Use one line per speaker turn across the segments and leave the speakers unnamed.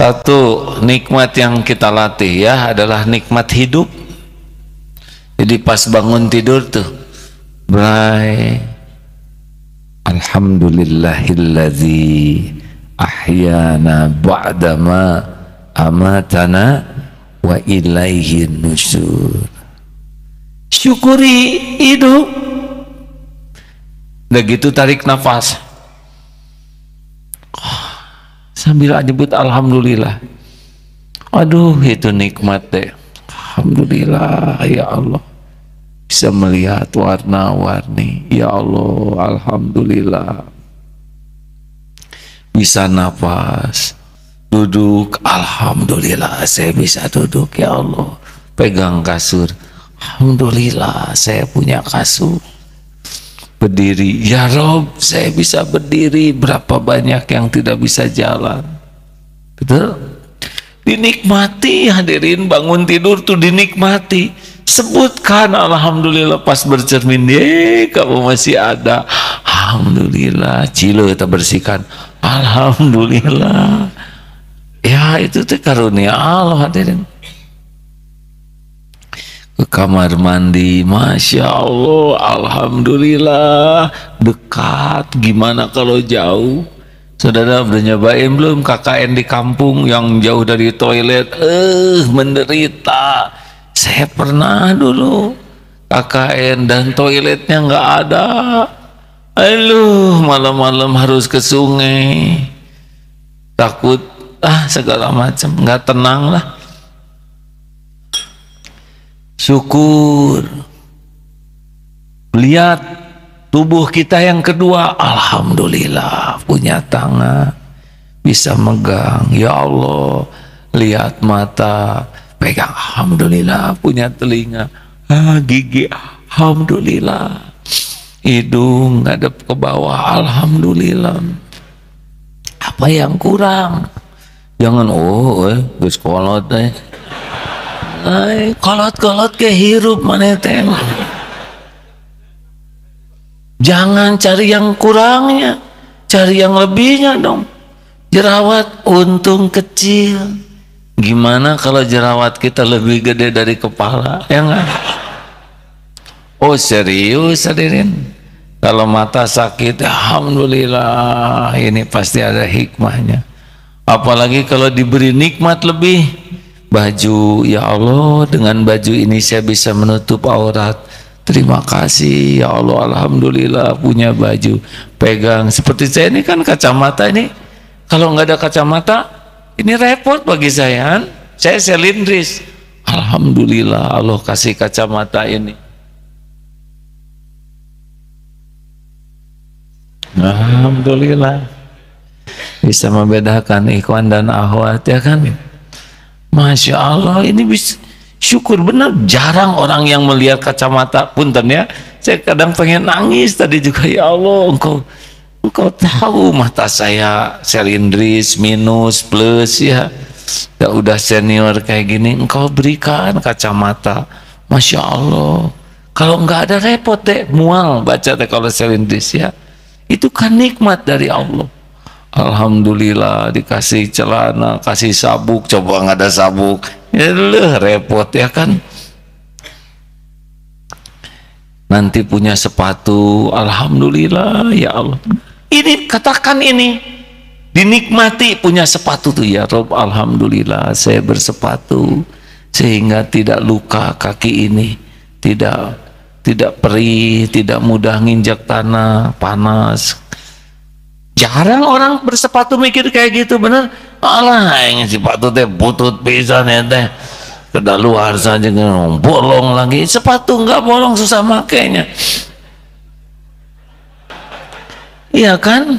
Satu nikmat yang kita latih ya adalah nikmat hidup. Jadi pas bangun tidur tuh, Bray, Alhamdulillahilladzi ahyana ba'dama amatana wa ilaihi nusur. Syukuri hidup. Udah gitu tarik nafas sambil nyebut alhamdulillah aduh itu nikmat deh alhamdulillah ya Allah bisa melihat warna-warni ya Allah alhamdulillah bisa nafas duduk alhamdulillah saya bisa duduk ya Allah pegang kasur alhamdulillah saya punya kasur berdiri. Ya Rob, saya bisa berdiri. Berapa banyak yang tidak bisa jalan. Betul? Dinikmati hadirin bangun tidur tuh dinikmati. Sebutkan Alhamdulillah pas bercermin. ye kamu masih ada. Alhamdulillah. Cilo kita bersihkan. Alhamdulillah. Ya itu tuh karunia Allah hadirin ke kamar mandi Masya Allah Alhamdulillah dekat gimana kalau jauh saudara udah nyobain belum KKN di kampung yang jauh dari toilet eh menderita saya pernah dulu KKN dan toiletnya nggak ada aduh malam-malam harus ke sungai takut ah segala macam nggak tenang lah syukur lihat tubuh kita yang kedua Alhamdulillah punya tangan bisa megang ya Allah lihat mata pegang Alhamdulillah punya telinga ah, gigi Alhamdulillah hidung ngadep ke bawah Alhamdulillah apa yang kurang jangan oh eh, sekolah teh Ay, kolot-kolot kehirup mana teh. Jangan cari yang kurangnya, cari yang lebihnya dong. Jerawat untung kecil. Gimana kalau jerawat kita lebih gede dari kepala? Ya enggak? Oh serius hadirin. Kalau mata sakit, Alhamdulillah ini pasti ada hikmahnya. Apalagi kalau diberi nikmat lebih, baju ya Allah dengan baju ini saya bisa menutup aurat terima kasih ya Allah Alhamdulillah punya baju pegang seperti saya ini kan kacamata ini kalau nggak ada kacamata ini repot bagi saya kan saya selindris Alhamdulillah Allah kasih kacamata ini Alhamdulillah bisa membedakan ikhwan dan ahwat ya kan Masya Allah ini bisa syukur benar jarang orang yang melihat kacamata punten ya saya kadang pengen nangis tadi juga ya Allah engkau engkau tahu mata saya selindris minus plus ya ya udah senior kayak gini engkau berikan kacamata Masya Allah kalau enggak ada repot deh mual baca deh kalau selindris ya itu kan nikmat dari Allah Alhamdulillah dikasih celana, kasih sabuk, coba nggak ada sabuk, ya leh, repot ya kan. Nanti punya sepatu, Alhamdulillah ya Allah. Ini katakan ini, dinikmati punya sepatu tuh ya Rob, Alhamdulillah saya bersepatu sehingga tidak luka kaki ini, tidak tidak perih, tidak mudah nginjak tanah, panas, jarang orang bersepatu mikir kayak gitu bener alah yang sepatu teh butut bisa ya teh kedah luar saja bolong lagi sepatu nggak bolong susah makainya iya kan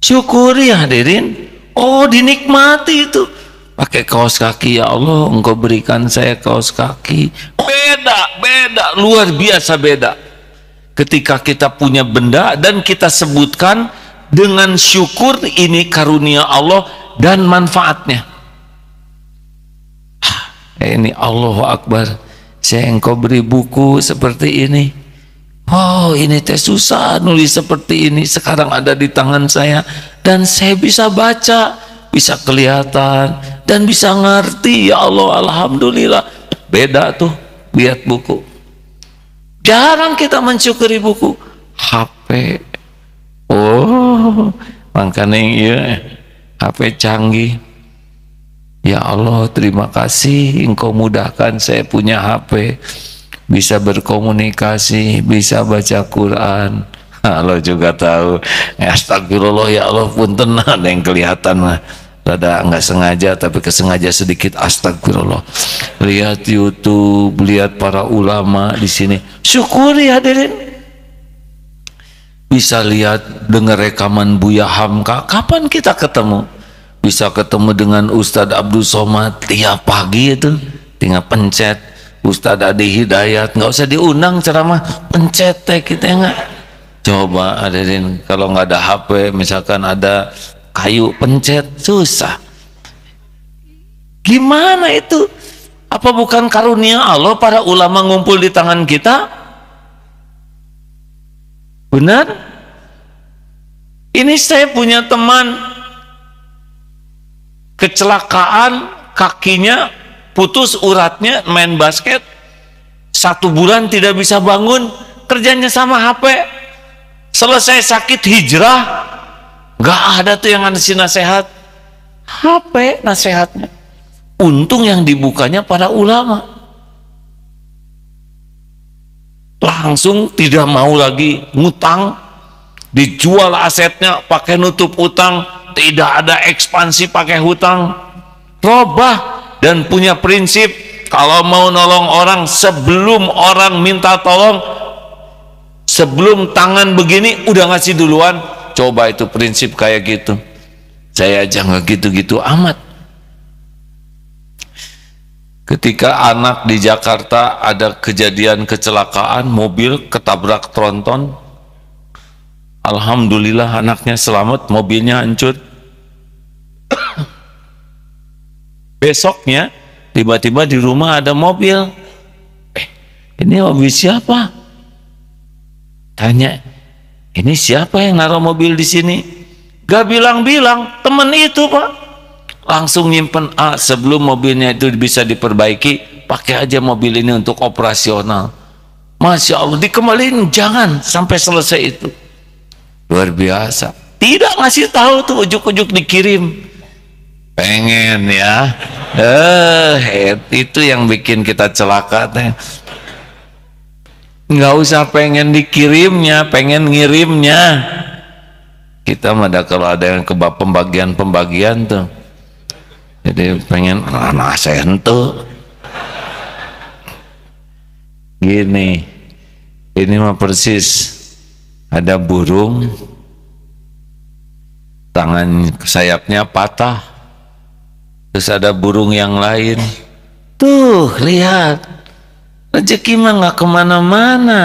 syukuri hadirin oh dinikmati itu pakai kaos kaki ya Allah engkau berikan saya kaos kaki beda beda luar biasa beda ketika kita punya benda dan kita sebutkan dengan syukur ini karunia Allah dan manfaatnya ah, ini Allahu Akbar saya engkau beri buku seperti ini oh ini teh susah nulis seperti ini sekarang ada di tangan saya dan saya bisa baca bisa kelihatan dan bisa ngerti ya Allah Alhamdulillah beda tuh lihat buku Jarang kita mensyukuri buku. HP. Oh, makanya iya. HP canggih. Ya Allah, terima kasih engkau mudahkan saya punya HP. Bisa berkomunikasi, bisa baca Quran. Allah juga tahu. Astagfirullah ya Allah pun tenang, yang kelihatan mah rada nggak sengaja tapi kesengaja sedikit astagfirullah lihat YouTube lihat para ulama di sini syukuri hadirin bisa lihat dengar rekaman Buya Hamka kapan kita ketemu bisa ketemu dengan Ustadz Abdul Somad tiap pagi itu tinggal pencet Ustadz Adi Hidayat nggak usah diundang ceramah pencet teh kita enggak ya coba hadirin kalau nggak ada HP misalkan ada kayu pencet susah gimana itu apa bukan karunia Allah para ulama ngumpul di tangan kita benar ini saya punya teman kecelakaan kakinya putus uratnya main basket satu bulan tidak bisa bangun kerjanya sama HP selesai sakit hijrah Gak ada tuh yang ngasih nasihat. HP ya nasihatnya. Untung yang dibukanya para ulama. Langsung tidak mau lagi ngutang, dijual asetnya pakai nutup utang, tidak ada ekspansi pakai hutang. Robah dan punya prinsip kalau mau nolong orang sebelum orang minta tolong sebelum tangan begini udah ngasih duluan coba itu prinsip kayak gitu saya jangan gitu-gitu amat ketika anak di Jakarta ada kejadian kecelakaan mobil ketabrak tronton Alhamdulillah anaknya selamat mobilnya hancur besoknya tiba-tiba di rumah ada mobil eh ini mobil siapa tanya ini siapa yang naruh mobil di sini? Gak bilang-bilang, temen itu pak. Langsung nyimpen A sebelum mobilnya itu bisa diperbaiki, pakai aja mobil ini untuk operasional. Masya Allah, dikembalikan jangan sampai selesai itu. Luar biasa. Tidak ngasih tahu tuh ujuk-ujuk dikirim. Pengen ya. Eh, itu yang bikin kita celaka teh nggak usah pengen dikirimnya pengen ngirimnya kita mah ada kalau ada yang ke pembagian-pembagian tuh jadi pengen anak ah, saya gini ini mah persis ada burung tangan sayapnya patah terus ada burung yang lain tuh lihat Rezeki mah nggak kemana-mana.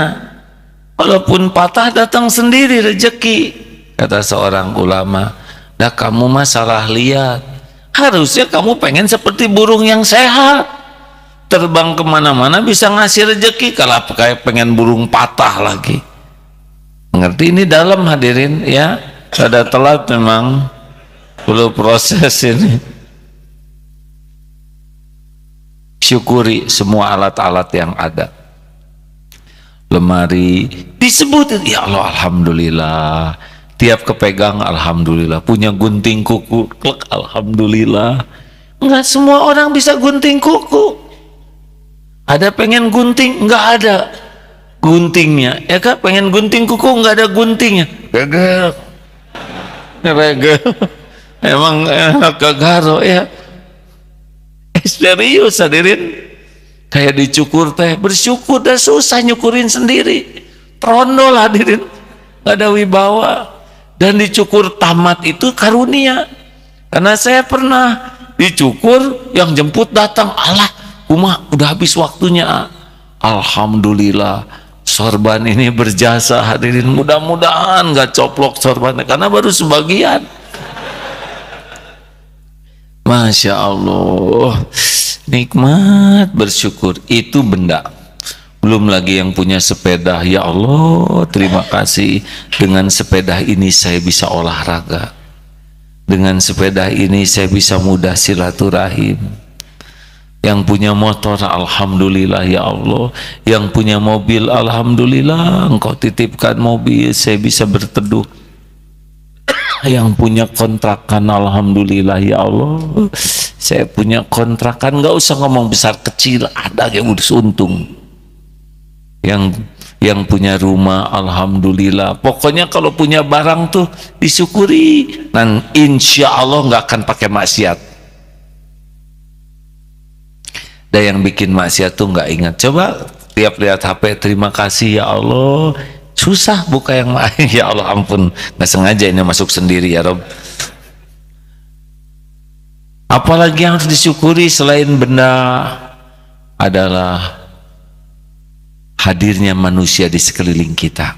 Walaupun patah datang sendiri rezeki. Kata seorang ulama, dah kamu mah salah lihat. Harusnya kamu pengen seperti burung yang sehat. Terbang kemana-mana bisa ngasih rezeki. Kalau kayak pengen burung patah lagi. mengerti? ini dalam hadirin ya. Ada telat memang. Perlu proses ini. syukuri semua alat-alat yang ada lemari disebutin ya Allah Alhamdulillah tiap kepegang Alhamdulillah punya gunting kuku klik, Alhamdulillah enggak semua orang bisa gunting kuku ada pengen gunting enggak ada guntingnya ya kak pengen gunting kuku enggak ada guntingnya gagal gagal emang enak eh, gagal ya serius hadirin kayak dicukur teh bersyukur dan susah nyukurin sendiri trondol hadirin gak ada wibawa dan dicukur tamat itu karunia karena saya pernah dicukur yang jemput datang Allah kuma udah habis waktunya Alhamdulillah sorban ini berjasa hadirin mudah-mudahan gak coplok sorban karena baru sebagian Masya Allah, nikmat bersyukur itu benda. Belum lagi yang punya sepeda, ya Allah, terima kasih. Dengan sepeda ini saya bisa olahraga. Dengan sepeda ini saya bisa mudah silaturahim. Yang punya motor, Alhamdulillah ya Allah. Yang punya mobil, Alhamdulillah. Engkau titipkan mobil, saya bisa berteduh yang punya kontrakan alhamdulillah ya Allah saya punya kontrakan nggak usah ngomong besar kecil ada yang udah untung yang yang punya rumah alhamdulillah pokoknya kalau punya barang tuh disyukuri dan insya Allah nggak akan pakai maksiat dan yang bikin maksiat tuh nggak ingat coba tiap lihat HP terima kasih ya Allah Susah buka yang lain. ya Allah ampun, nggak sengaja ini masuk sendiri ya Rob. Apalagi yang harus disyukuri selain benda adalah hadirnya manusia di sekeliling kita.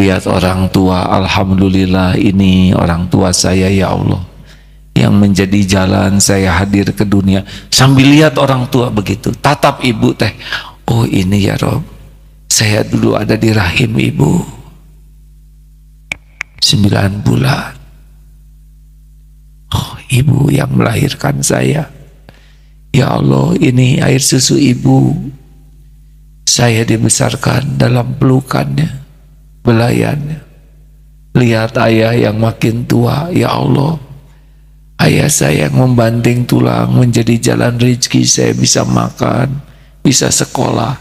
Lihat orang tua, Alhamdulillah ini orang tua saya ya Allah. Yang menjadi jalan saya hadir ke dunia. Sambil lihat orang tua begitu, tatap ibu teh. Oh ini ya Rob, saya dulu ada di rahim ibu sembilan bulan oh ibu yang melahirkan saya ya Allah ini air susu ibu saya dibesarkan dalam pelukannya belayannya lihat ayah yang makin tua ya Allah ayah saya yang membanting tulang menjadi jalan rezeki saya bisa makan bisa sekolah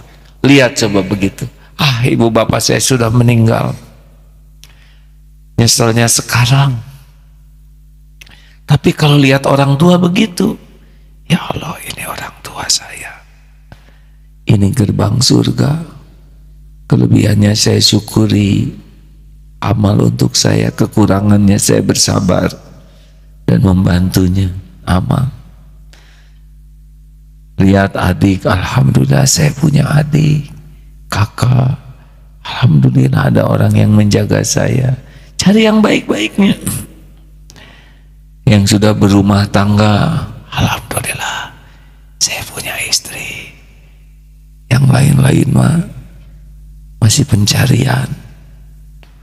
Lihat coba begitu. Ah, ibu bapak saya sudah meninggal. Nyeselnya sekarang. Tapi kalau lihat orang tua begitu, ya Allah ini orang tua saya. Ini gerbang surga. Kelebihannya saya syukuri. Amal untuk saya, kekurangannya saya bersabar dan membantunya. Amal lihat adik alhamdulillah saya punya adik kakak alhamdulillah ada orang yang menjaga saya cari yang baik-baiknya yang sudah berumah tangga alhamdulillah saya punya istri yang lain-lain mah masih pencarian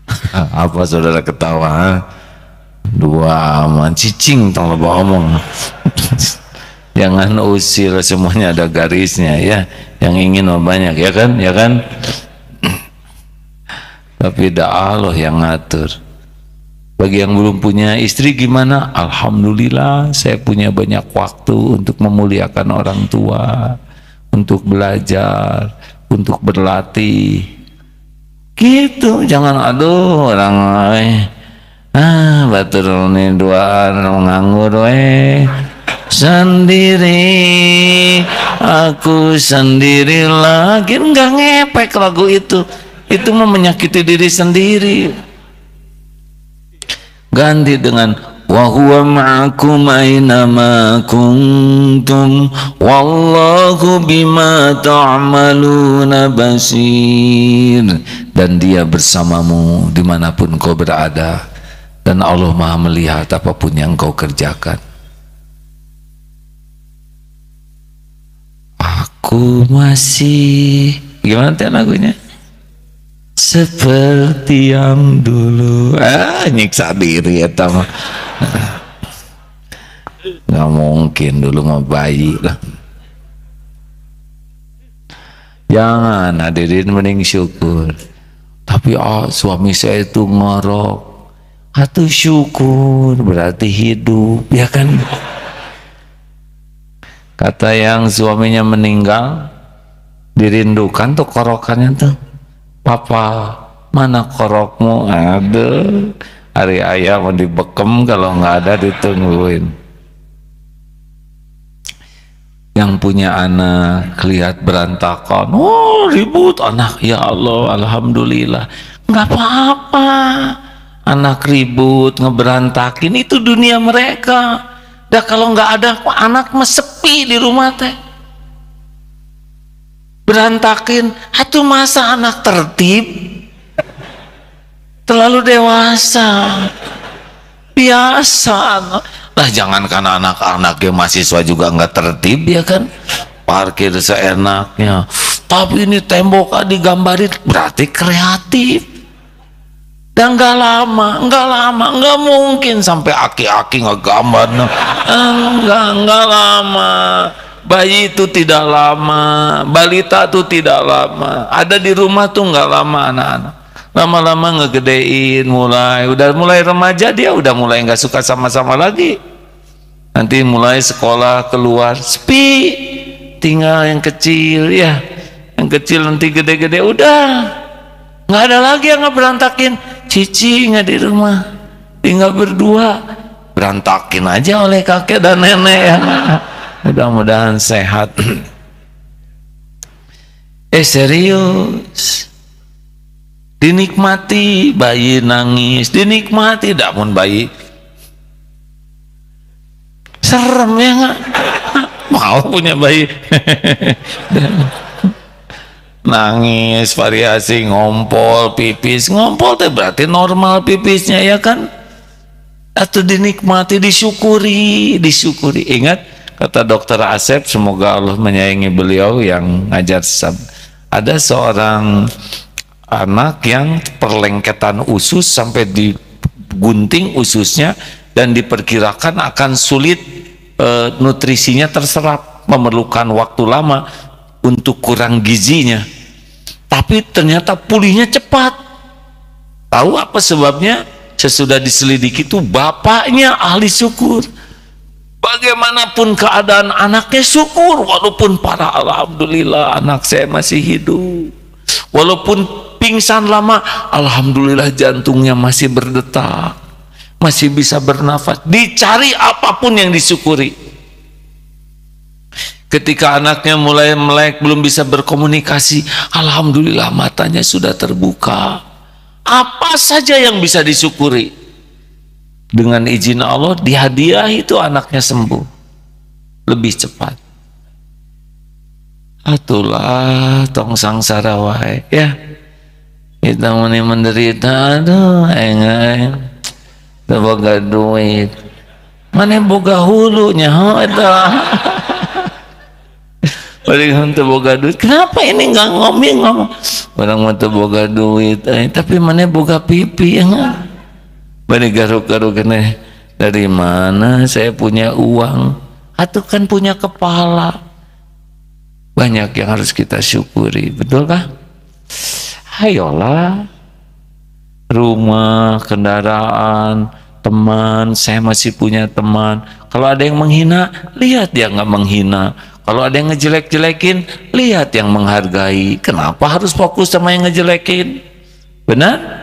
apa saudara ketawa dua aman cicing tolong omong jangan usir semuanya ada garisnya ya yang ingin mau banyak ya kan ya kan tapi dah Allah yang ngatur bagi yang belum punya istri gimana Alhamdulillah saya punya banyak waktu untuk memuliakan orang tua untuk belajar untuk berlatih gitu jangan aduh orang lain eh. ah batur ini dua nganggur eh sendiri aku sendiri lagi nggak ngepek lagu itu itu mau menyakiti diri sendiri ganti dengan وهو معكم أينما kuntum wallahu bima تعملون basir dan dia bersamamu dimanapun kau berada dan Allah maha melihat apapun yang kau kerjakan Aku masih gimana tuh lagunya? Seperti yang dulu. Ah, nyiksa diri ya tamu. Nggak mungkin dulu mau bayi lah. Jangan hadirin mending syukur. Tapi oh, suami saya itu ngorok. Atau syukur berarti hidup ya kan? kata yang suaminya meninggal dirindukan tuh korokannya tuh papa mana korokmu ada hari ayah mau dibekem kalau nggak ada ditungguin yang punya anak lihat berantakan oh ribut anak ya Allah Alhamdulillah nggak apa-apa anak ribut ngeberantakin itu dunia mereka dah kalau nggak ada anak mesep sepi di rumah teh berantakin itu masa anak tertib terlalu dewasa biasa lah jangan karena anak-anaknya mahasiswa juga nggak tertib ya kan parkir seenaknya tapi ini tembok digambarin berarti kreatif dan nggak lama nggak lama nggak mungkin sampai aki-aki ngegambar nah. nggak nggak lama bayi itu tidak lama balita itu tidak lama ada di rumah tuh nggak lama anak-anak lama-lama ngegedein mulai udah mulai remaja dia udah mulai nggak suka sama-sama lagi nanti mulai sekolah keluar sepi tinggal yang kecil ya yang kecil nanti gede-gede udah nggak ada lagi yang ngeberantakin Cici nggak di rumah tinggal berdua berantakin aja oleh kakek dan nenek ya mudah-mudahan sehat eh serius dinikmati bayi nangis dinikmati tidak pun bayi serem ya nggak mau punya bayi nangis variasi ngompol pipis ngompol itu berarti normal pipisnya ya kan atau dinikmati disyukuri disyukuri ingat kata dokter Asep semoga Allah menyayangi beliau yang ngajar ada seorang anak yang perlengketan usus sampai digunting ususnya dan diperkirakan akan sulit e, nutrisinya terserap memerlukan waktu lama untuk kurang gizinya tapi ternyata pulihnya cepat tahu apa sebabnya sesudah diselidiki itu bapaknya ahli syukur bagaimanapun keadaan anaknya syukur walaupun para alhamdulillah anak saya masih hidup walaupun pingsan lama alhamdulillah jantungnya masih berdetak masih bisa bernafas dicari apapun yang disyukuri Ketika anaknya mulai melek, belum bisa berkomunikasi, alhamdulillah matanya sudah terbuka. Apa saja yang bisa disyukuri? Dengan izin Allah, dihadiah itu anaknya sembuh. Lebih cepat. Atulah tong sangsara wae ya. Kita muni menderita, aduh enggak. Boga duit. Mana boga hulunya, ha, orang hantu boga duit kenapa ini nggak ngomong ngomong orang mata boga duit eh, tapi mana boga pipi ya nggak bani garuk-garuk kene dari mana saya punya uang atau kan punya kepala banyak yang harus kita syukuri betulkah ayolah rumah kendaraan teman saya masih punya teman kalau ada yang menghina lihat dia nggak menghina kalau ada yang ngejelek-jelekin, lihat yang menghargai. Kenapa harus fokus sama yang ngejelekin? Benar?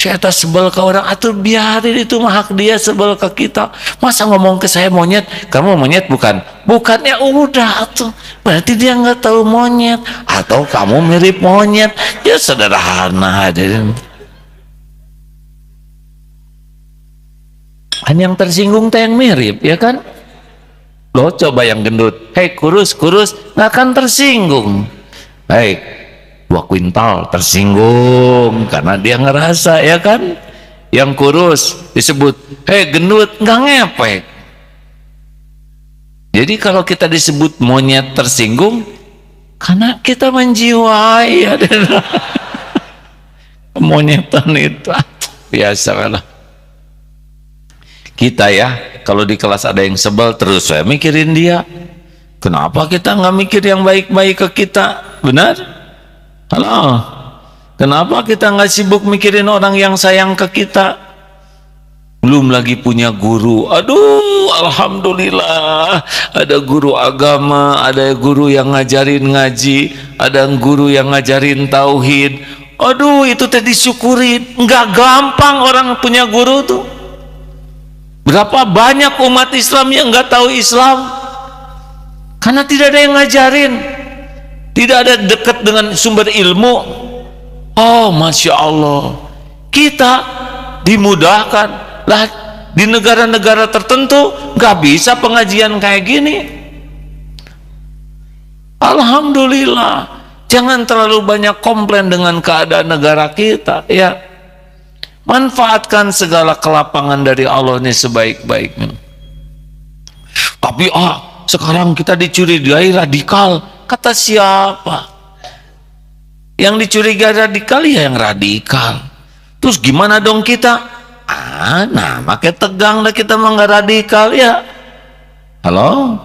Saya tak sebel ke orang, atau biarin itu mah hak dia sebel ke kita. Masa ngomong ke saya monyet? Kamu monyet bukan? Bukannya udah tuh. Berarti dia nggak tahu monyet. Atau kamu mirip monyet. Ya sederhana hadirin. An yang tersinggung teh yang mirip, ya kan? Loh coba yang gendut, hei kurus-kurus nggak akan tersinggung. Baik, dua kuintal tersinggung karena dia ngerasa ya kan. Yang kurus disebut, hei gendut nggak ngepek. Jadi kalau kita disebut monyet tersinggung, karena kita menjiwai. Ya, Monyetan itu ah, biasa lah kita ya kalau di kelas ada yang sebel terus saya mikirin dia kenapa kita nggak mikir yang baik-baik ke kita benar halo kenapa kita nggak sibuk mikirin orang yang sayang ke kita belum lagi punya guru aduh alhamdulillah ada guru agama ada guru yang ngajarin ngaji ada guru yang ngajarin tauhid aduh itu tadi syukurin. nggak gampang orang punya guru tuh Berapa banyak umat Islam yang nggak tahu Islam karena tidak ada yang ngajarin, tidak ada dekat dengan sumber ilmu. Oh, masya Allah, kita dimudahkan lah di negara-negara tertentu nggak bisa pengajian kayak gini. Alhamdulillah, jangan terlalu banyak komplain dengan keadaan negara kita, ya Manfaatkan segala kelapangan dari Allah ini sebaik-baiknya. Tapi ah, sekarang kita dicurigai radikal. Kata siapa? Yang dicurigai radikal ya yang radikal. Terus gimana dong kita? Ah, nah makai tegang lah kita nggak radikal ya. Halo?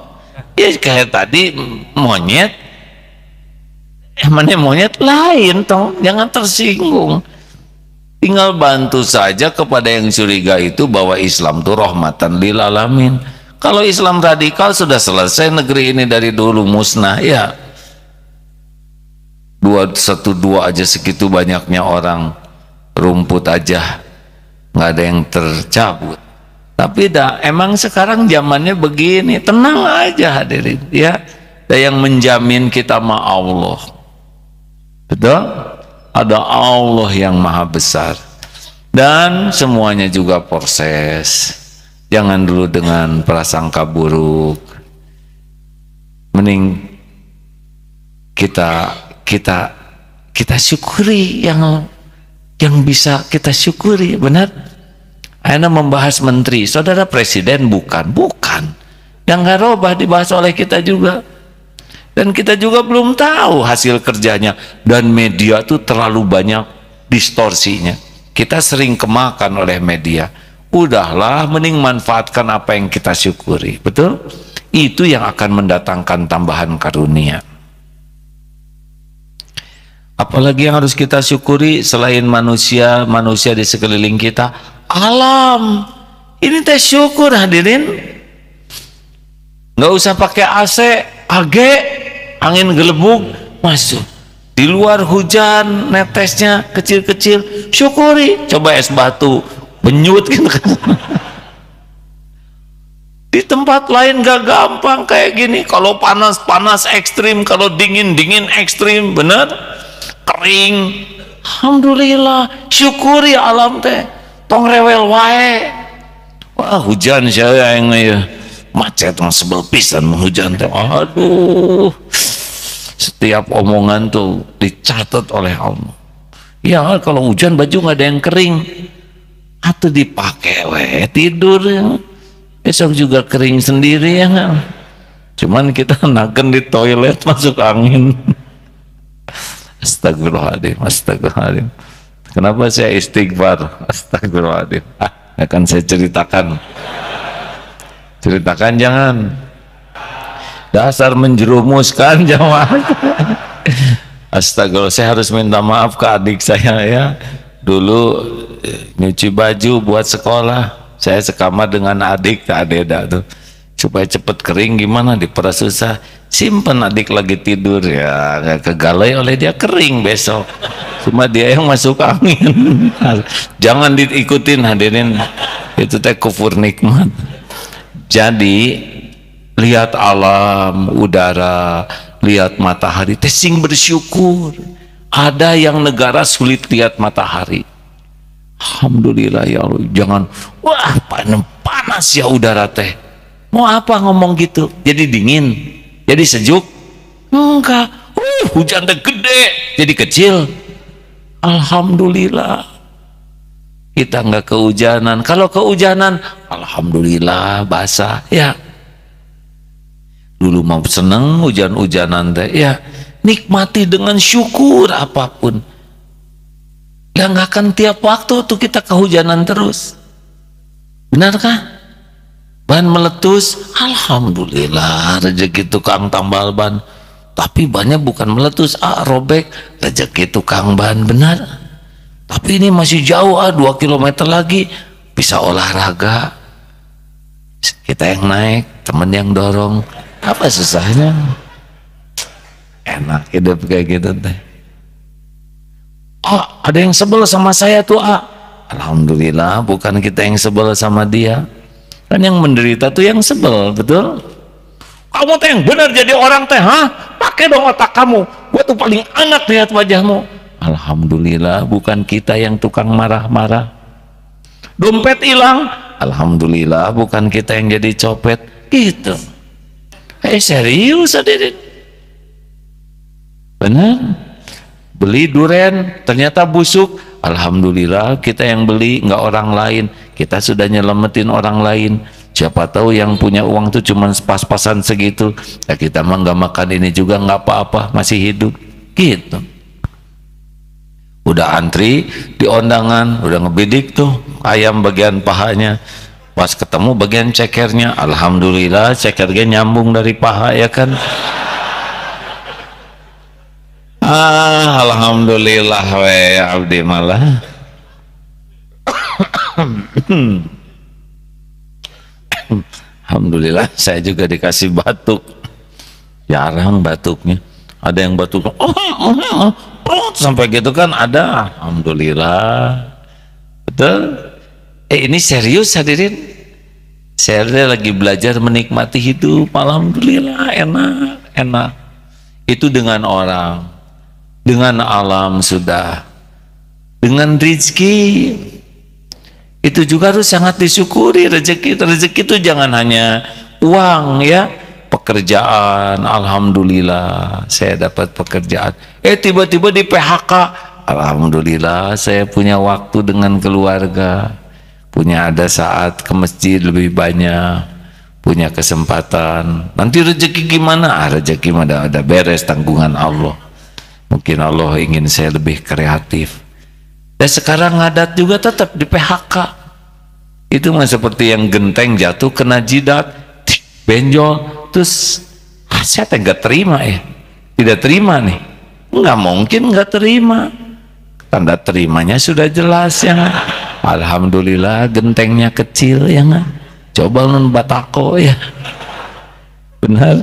Ya kayak tadi monyet. Emangnya monyet lain toh, jangan tersinggung. Tinggal bantu saja kepada yang curiga itu bahwa Islam itu rahmatan lil alamin. Kalau Islam radikal sudah selesai negeri ini dari dulu musnah ya. Dua satu dua aja segitu banyaknya orang rumput aja nggak ada yang tercabut. Tapi dah emang sekarang zamannya begini tenang aja hadirin ya. Dan yang menjamin kita ma Allah. Betul? ada Allah yang maha besar dan semuanya juga proses jangan dulu dengan prasangka buruk mending kita kita kita syukuri yang yang bisa kita syukuri benar Aina membahas menteri saudara presiden bukan bukan yang nggak robah dibahas oleh kita juga dan kita juga belum tahu hasil kerjanya. Dan media itu terlalu banyak distorsinya. Kita sering kemakan oleh media. Udahlah, mending manfaatkan apa yang kita syukuri. Betul? Itu yang akan mendatangkan tambahan karunia. Apalagi yang harus kita syukuri selain manusia, manusia di sekeliling kita, alam. Ini teh syukur hadirin. Nggak usah pakai AC, agak angin gelembung masuk di luar hujan netesnya kecil-kecil syukuri coba es batu benyut gitu kan di tempat lain gak gampang kayak gini kalau panas panas ekstrim kalau dingin dingin ekstrim bener kering Alhamdulillah syukuri alam teh tong rewel wae wah hujan saya yang ya macet mah sebel pisan menghujan. teh aduh setiap omongan tuh dicatat oleh Allah ya kalau hujan baju nggak ada yang kering atau dipakai weh tidur ya. besok juga kering sendiri ya kan cuman kita naken di toilet masuk angin astagfirullahaladzim astagfirullahaladzim kenapa saya istighfar astagfirullahaladzim ah, akan saya ceritakan ceritakan jangan dasar menjerumuskan jamaah astagfirullah saya harus minta maaf ke adik saya ya dulu eh, nyuci baju buat sekolah saya sekamar dengan adik tak ada tuh supaya cepat kering gimana diperas susah simpen adik lagi tidur ya nggak kegalai oleh dia kering besok cuma dia yang masuk angin jangan diikutin hadirin itu teh kufur nikmat jadi lihat alam udara lihat matahari tesing bersyukur ada yang negara sulit lihat matahari Alhamdulillah ya Allah jangan wah panas, panas ya udara teh mau apa ngomong gitu jadi dingin jadi sejuk enggak uh, hujan teh gede jadi kecil Alhamdulillah kita nggak kehujanan. Kalau kehujanan, alhamdulillah basah ya. Dulu mau seneng hujan-hujanan teh ya nikmati dengan syukur apapun. Ya nggak akan tiap waktu tuh kita kehujanan terus. Benarkah? Ban meletus, alhamdulillah rezeki tukang tambal ban. Tapi banyak bukan meletus, ah robek, rezeki tukang ban benar tapi ini masih jauh ah dua kilometer lagi bisa olahraga kita yang naik temen yang dorong apa susahnya enak hidup kayak gitu teh oh ada yang sebel sama saya tuh ah Alhamdulillah bukan kita yang sebel sama dia kan yang menderita tuh yang sebel betul kamu tuh yang benar jadi orang teh ha pakai dong otak kamu gue tuh paling anak lihat wajahmu Alhamdulillah bukan kita yang tukang marah-marah. Dompet hilang, Alhamdulillah bukan kita yang jadi copet. Gitu. Eh serius adik Benar? Beli duren, ternyata busuk. Alhamdulillah kita yang beli, nggak orang lain. Kita sudah nyelamatin orang lain. Siapa tahu yang punya uang tuh cuma pas-pasan segitu. Ya kita mah nggak makan ini juga nggak apa-apa, masih hidup. Gitu udah antri di undangan udah ngebidik tuh ayam bagian pahanya pas ketemu bagian cekernya alhamdulillah cekernya nyambung dari paha ya kan ah alhamdulillah we ya abdi malah alhamdulillah saya juga dikasih batuk jarang batuknya ada yang batuk oh, oh, oh, perut sampai gitu kan ada alhamdulillah betul eh ini serius hadirin saya lagi belajar menikmati hidup alhamdulillah enak enak itu dengan orang dengan alam sudah dengan rezeki. itu juga harus sangat disyukuri rezeki rezeki itu jangan hanya uang ya pekerjaan, alhamdulillah saya dapat pekerjaan. Eh tiba-tiba di PHK, alhamdulillah saya punya waktu dengan keluarga, punya ada saat ke masjid lebih banyak, punya kesempatan. Nanti rezeki gimana? Ah, rezeki mana ada beres tanggungan Allah. Mungkin Allah ingin saya lebih kreatif. Dan sekarang ngadat juga tetap di PHK. Itu mah seperti yang genteng jatuh kena jidat, benjol, terus ah, saya teh nggak terima ya tidak terima nih nggak mungkin nggak terima tanda terimanya sudah jelas ya gak? alhamdulillah gentengnya kecil ya nggak coba non batako ya benar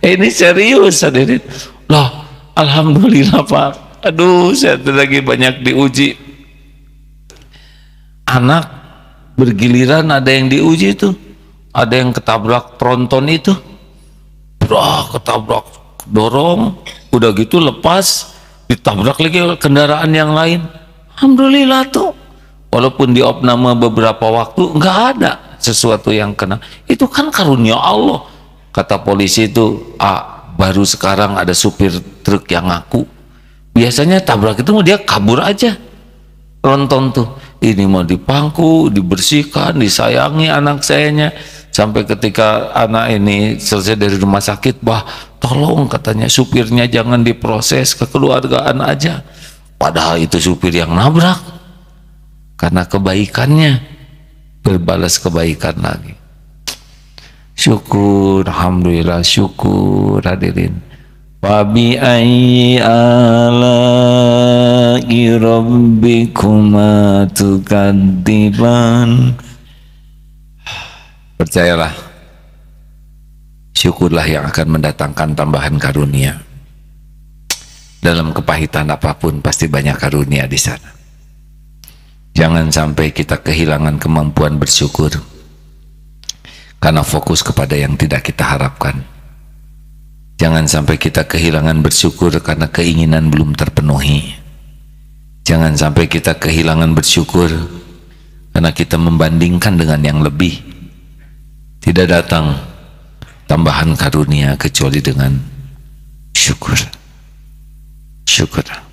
eh, ini serius hadirin loh alhamdulillah pak aduh saya lagi banyak diuji anak bergiliran ada yang diuji tuh ada yang ketabrak tronton itu Wah, ketabrak dorong udah gitu lepas ditabrak lagi kendaraan yang lain Alhamdulillah tuh walaupun di opname beberapa waktu nggak ada sesuatu yang kena itu kan karunia Allah kata polisi itu ah, baru sekarang ada supir truk yang ngaku biasanya tabrak itu dia kabur aja tronton tuh ini mau dipangku dibersihkan disayangi anak sayanya sampai ketika anak ini selesai dari rumah sakit wah tolong katanya supirnya jangan diproses kekeluargaan aja padahal itu supir yang nabrak karena kebaikannya berbalas kebaikan lagi syukur alhamdulillah syukur hadirin Wabi ayyi ala'i rabbikuma tukadziban Percayalah, syukurlah yang akan mendatangkan tambahan karunia. Dalam kepahitan apapun pasti banyak karunia di sana. Jangan sampai kita kehilangan kemampuan bersyukur karena fokus kepada yang tidak kita harapkan. Jangan sampai kita kehilangan bersyukur karena keinginan belum terpenuhi. Jangan sampai kita kehilangan bersyukur karena kita membandingkan dengan yang lebih tidak datang tambahan karunia kecuali dengan syukur. Syukur.